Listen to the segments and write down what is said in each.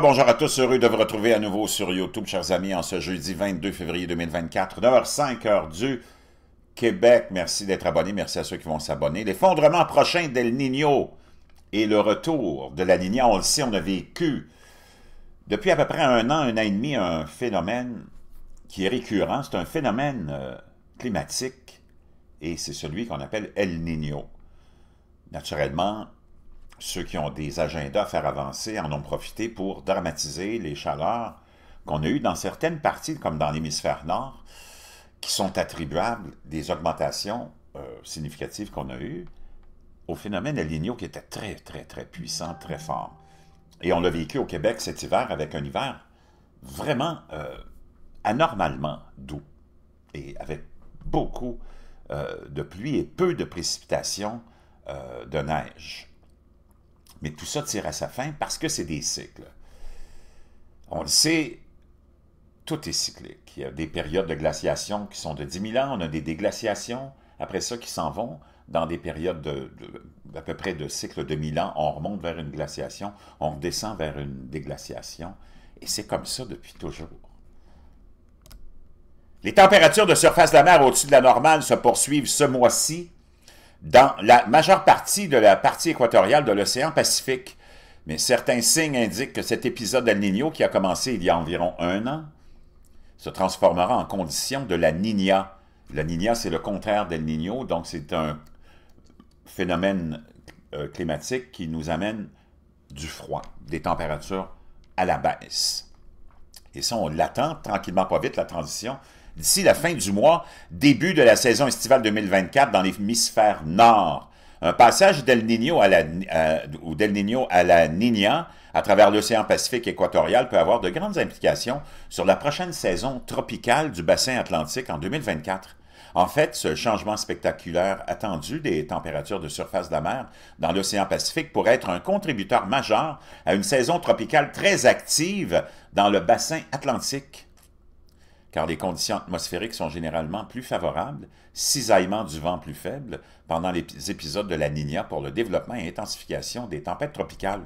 bonjour à tous, heureux de vous retrouver à nouveau sur YouTube, chers amis, en ce jeudi 22 février 2024, 9h05, heure du Québec. Merci d'être abonné, merci à ceux qui vont s'abonner. L'effondrement prochain d'El Niño et le retour de la Niña, on le on a vécu depuis à peu près un an, un an et demi, un phénomène qui est récurrent, c'est un phénomène euh, climatique, et c'est celui qu'on appelle El Niño. Naturellement, ceux qui ont des agendas à faire avancer en ont profité pour dramatiser les chaleurs qu'on a eues dans certaines parties, comme dans l'hémisphère nord, qui sont attribuables des augmentations euh, significatives qu'on a eues au phénomène El Niño qui était très, très, très puissant, très fort. Et on l'a vécu au Québec cet hiver avec un hiver vraiment euh, anormalement doux et avec beaucoup euh, de pluie et peu de précipitations de neige. Mais tout ça tire à sa fin parce que c'est des cycles. On le sait, tout est cyclique. Il y a des périodes de glaciation qui sont de 10 000 ans, on a des déglaciations, après ça, qui s'en vont dans des périodes de, à peu près de cycles de 1000 ans. On remonte vers une glaciation, on redescend vers une déglaciation. Et c'est comme ça depuis toujours. Les températures de surface de la mer au-dessus de la normale se poursuivent ce mois-ci dans la majeure partie de la partie équatoriale de l'océan Pacifique. Mais certains signes indiquent que cet épisode d'El Niño, qui a commencé il y a environ un an, se transformera en condition de la Niña. La Niña, c'est le contraire d'El Niño, donc c'est un phénomène euh, climatique qui nous amène du froid, des températures à la baisse. Et ça, on l'attend tranquillement, pas vite, la transition d'ici la fin du mois, début de la saison estivale 2024 dans l'hémisphère nord. Un passage d'El Niño à la, euh, ou d'El à la Niña à travers l'océan Pacifique équatorial peut avoir de grandes implications sur la prochaine saison tropicale du bassin atlantique en 2024. En fait, ce changement spectaculaire attendu des températures de surface de la mer dans l'océan Pacifique pourrait être un contributeur majeur à une saison tropicale très active dans le bassin atlantique car les conditions atmosphériques sont généralement plus favorables, cisaillement du vent plus faible pendant les épisodes de la Niña pour le développement et intensification des tempêtes tropicales.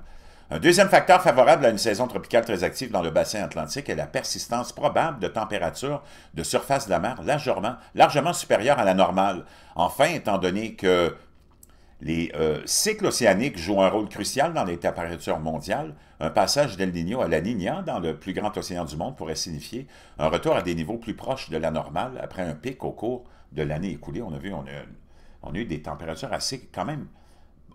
Un deuxième facteur favorable à une saison tropicale très active dans le bassin atlantique est la persistance probable de températures de surface de la mer largement, largement supérieures à la normale. Enfin, étant donné que les euh, cycles océaniques jouent un rôle crucial dans les températures mondiales. Un passage d'El Niño à la Niña dans le plus grand océan du monde pourrait signifier un retour à des niveaux plus proches de la normale après un pic au cours de l'année écoulée. On a vu, on a, on eu des températures assez quand même.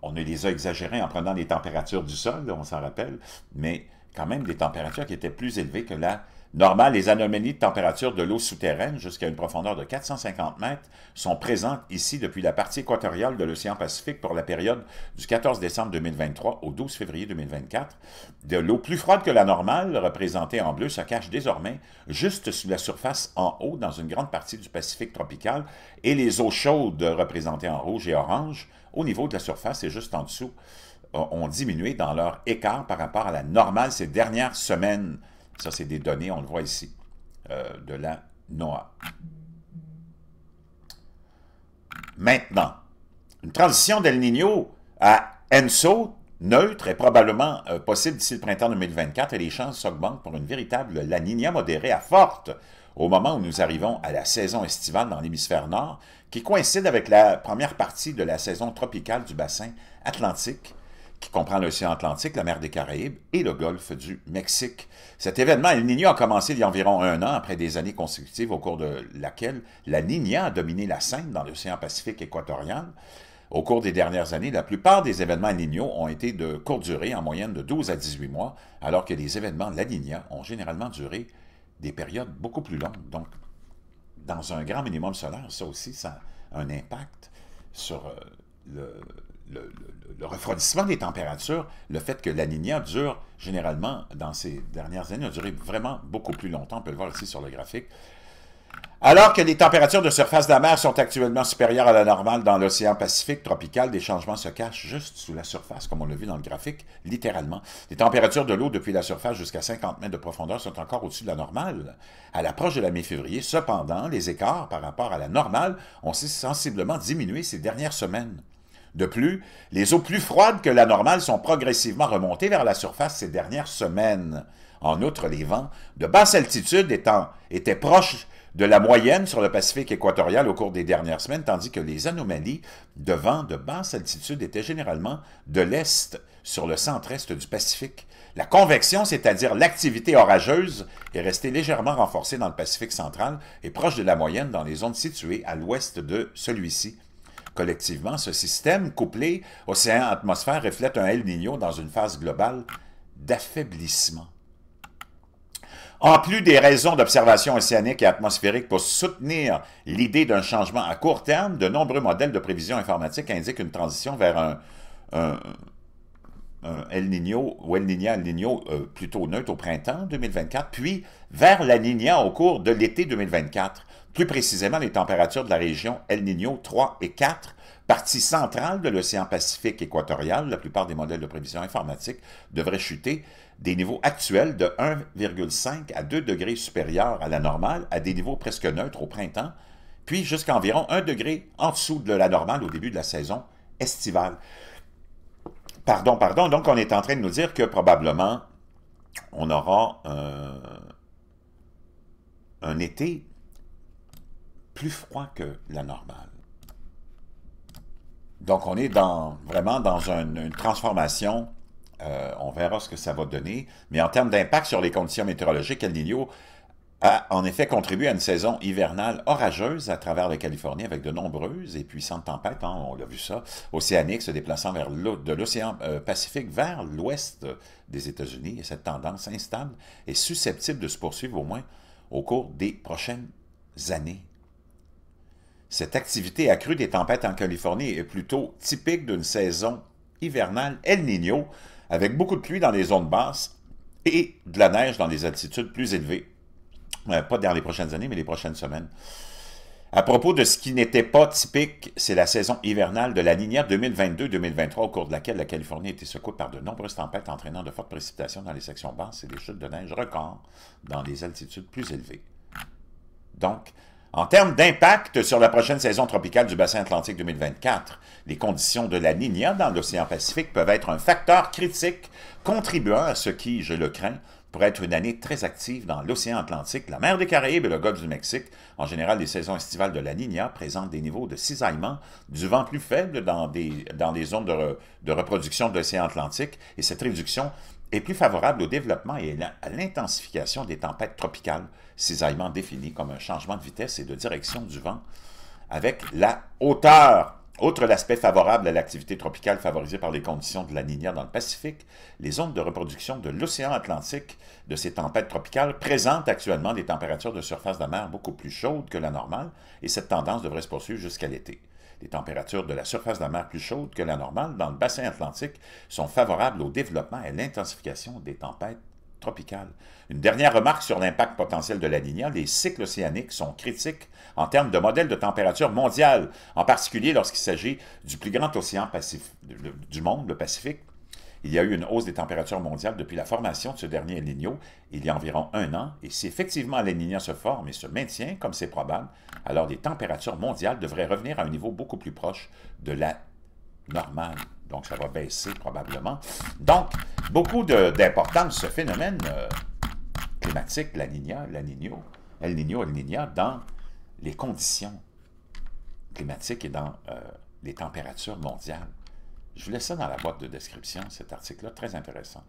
On a les a exagérées en prenant les températures du sol, on s'en rappelle, mais quand même des températures qui étaient plus élevées que la normale. Les anomalies de température de l'eau souterraine jusqu'à une profondeur de 450 mètres sont présentes ici depuis la partie équatoriale de l'océan Pacifique pour la période du 14 décembre 2023 au 12 février 2024. De l'eau plus froide que la normale, représentée en bleu, se cache désormais juste sous la surface en haut dans une grande partie du Pacifique tropical et les eaux chaudes, représentées en rouge et orange, au niveau de la surface et juste en dessous ont diminué dans leur écart par rapport à la normale ces dernières semaines. Ça, c'est des données, on le voit ici, euh, de la NOAA. Maintenant, une transition d'El Niño à ENSO neutre est probablement euh, possible d'ici le printemps 2024 et les chances s'augmentent pour une véritable La Niña modérée à forte au moment où nous arrivons à la saison estivale dans l'hémisphère nord, qui coïncide avec la première partie de la saison tropicale du bassin atlantique qui comprend l'océan Atlantique, la mer des Caraïbes et le golfe du Mexique. Cet événement El Niño a commencé il y a environ un an, après des années consécutives au cours de laquelle la Niña a dominé la scène dans l'océan Pacifique équatorial. Au cours des dernières années, la plupart des événements El Niño ont été de courte durée, en moyenne de 12 à 18 mois, alors que les événements La Niña ont généralement duré des périodes beaucoup plus longues. Donc, dans un grand minimum solaire, ça aussi, ça a un impact sur euh, le, le, refroidissement des températures, le fait que la lignée dure généralement dans ces dernières années, a duré vraiment beaucoup plus longtemps, on peut le voir ici sur le graphique. Alors que les températures de surface de la mer sont actuellement supérieures à la normale dans l'océan Pacifique tropical, des changements se cachent juste sous la surface, comme on l'a vu dans le graphique, littéralement. Les températures de l'eau depuis la surface jusqu'à 50 mètres de profondeur sont encore au-dessus de la normale. À l'approche de la mi-février, cependant, les écarts par rapport à la normale ont sensiblement diminué ces dernières semaines. De plus, les eaux plus froides que la normale sont progressivement remontées vers la surface ces dernières semaines. En outre, les vents de basse altitude étaient proches de la moyenne sur le Pacifique équatorial au cours des dernières semaines, tandis que les anomalies de vents de basse altitude étaient généralement de l'est sur le centre-est du Pacifique. La convection, c'est-à-dire l'activité orageuse, est restée légèrement renforcée dans le Pacifique central et proche de la moyenne dans les zones situées à l'ouest de celui-ci collectivement, ce système couplé océan-atmosphère reflète un El Niño dans une phase globale d'affaiblissement. En plus des raisons d'observation océanique et atmosphérique pour soutenir l'idée d'un changement à court terme, de nombreux modèles de prévision informatique indiquent une transition vers un, El Niño ou El Niña, El Niño euh, plutôt neutre au printemps 2024, puis vers la Niña au cours de l'été 2024 plus précisément les températures de la région El Niño 3 et 4, partie centrale de l'océan Pacifique équatorial, la plupart des modèles de prévision informatique devraient chuter des niveaux actuels de 1,5 à 2 degrés supérieurs à la normale, à des niveaux presque neutres au printemps, puis jusqu'à environ 1 degré en dessous de la normale au début de la saison estivale. Pardon, pardon, donc on est en train de nous dire que probablement on aura euh, un été plus froid que la normale. Donc on est vraiment dans une transformation. Euh, on verra ce que ça va donner. Mais en termes d'impact sur les conditions météorologiques, El Niño a en effet contribué à une saison hivernale orageuse à travers la Californie avec de nombreuses et puissantes tempêtes, hein. on l'a vu ça, océaniques se déplaçant vers de l'océan euh, Pacifique vers l'ouest des États-Unis. Et cette tendance instable est susceptible de se poursuivre au moins au cours des prochaines années cette activité accrue des tempêtes en Californie est plutôt typique d'une saison hivernale El Niño, avec beaucoup de pluie dans les zones basses et de la neige dans les altitudes plus élevées. Euh, pas dans les prochaines années, mais les prochaines semaines. À propos de ce qui n'était pas typique, c'est la saison hivernale de la Niña 2022-2023, au cours de laquelle la Californie a été secouée par de nombreuses tempêtes entraînant de fortes précipitations dans les sections basses et des chutes de neige records dans les altitudes plus élevées. Donc, en termes d'impact sur la prochaine saison tropicale du bassin atlantique 2024, les conditions de la Niña dans l'océan Pacifique peuvent être un facteur critique contribuant à ce qui, je le crains, pourrait être une année très active dans l'océan Atlantique, la mer des Caraïbes et le golfe du Mexique. En général, les saisons estivales de la Niña présentent des niveaux de cisaillement, du vent plus faible dans, des, dans les zones de, de reproduction de l'océan Atlantique, et cette réduction est plus favorable au développement et à l'intensification des tempêtes tropicales, cisaillement défini comme un changement de vitesse et de direction du vent avec la hauteur. Outre l'aspect favorable à l'activité tropicale favorisée par les conditions de la Niña dans le Pacifique, les zones de reproduction de l'océan Atlantique de ces tempêtes tropicales présentent actuellement des températures de surface de mer beaucoup plus chaudes que la normale et cette tendance devrait se poursuivre jusqu'à l'été. Les températures de la surface de la mer plus chaudes que la normale dans le bassin atlantique sont favorables au développement et à l'intensification des tempêtes tropicale. Une dernière remarque sur l'impact potentiel de la les cycles océaniques sont critiques en termes de modèle de température mondiale, en particulier lorsqu'il s'agit du plus grand océan du monde, le Pacifique. Il y a eu une hausse des températures mondiales depuis la formation de ce dernier El il y a environ un an, et si effectivement la se forme et se maintient, comme c'est probable, alors les températures mondiales devraient revenir à un niveau beaucoup plus proche de la normal Donc, ça va baisser probablement. Donc, beaucoup d'importance, ce phénomène euh, climatique, la Nina, la Nino, El Nino, El dans les conditions climatiques et dans euh, les températures mondiales. Je vous laisse ça dans la boîte de description, cet article-là, très intéressant.